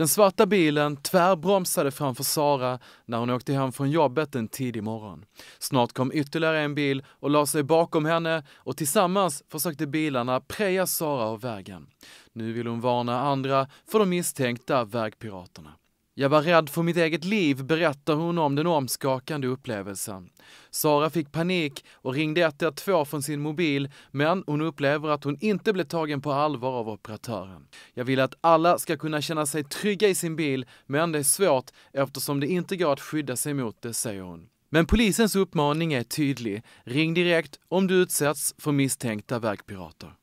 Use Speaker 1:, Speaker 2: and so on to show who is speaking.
Speaker 1: Den svarta bilen tvärbromsade framför Sara när hon åkte hem från jobbet en tidig morgon. Snart kom ytterligare en bil och la sig bakom henne och tillsammans försökte bilarna preja Sara av vägen. Nu vill hon varna andra för de misstänkta vägpiraterna. Jag var rädd för mitt eget liv, berättar hon om den omskakande upplevelsen. Sara fick panik och ringde 112 från sin mobil, men hon upplever att hon inte blev tagen på allvar av operatören. Jag vill att alla ska kunna känna sig trygga i sin bil, men det är svårt eftersom det inte går att skydda sig mot det, säger hon. Men polisens uppmaning är tydlig. Ring direkt om du utsätts för misstänkta vägpirater.